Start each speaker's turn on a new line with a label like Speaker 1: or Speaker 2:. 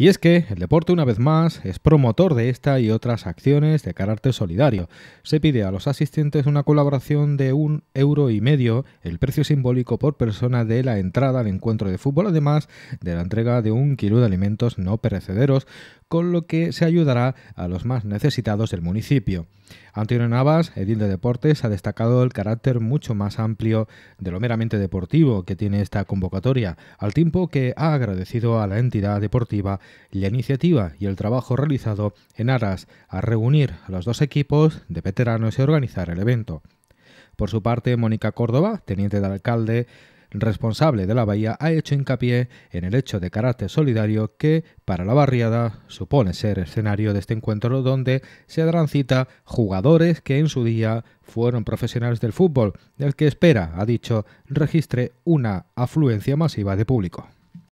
Speaker 1: Y es que el deporte, una vez más, es promotor de esta y otras acciones de carácter solidario. Se pide a los asistentes una colaboración de un euro y medio, el precio simbólico por persona de la entrada al encuentro de fútbol, además de la entrega de un kilo de alimentos no perecederos, con lo que se ayudará a los más necesitados del municipio. Antonio Navas, edil de deportes, ha destacado el carácter mucho más amplio de lo meramente deportivo que tiene esta convocatoria, al tiempo que ha agradecido a la entidad deportiva la iniciativa y el trabajo realizado en aras a reunir a los dos equipos de veteranos y organizar el evento. Por su parte, Mónica Córdoba, teniente de alcalde, responsable de la bahía, ha hecho hincapié en el hecho de carácter solidario que, para la barriada, supone ser escenario de este encuentro donde se darán cita jugadores que en su día fueron profesionales del fútbol, del que espera, ha dicho, registre una afluencia masiva de público.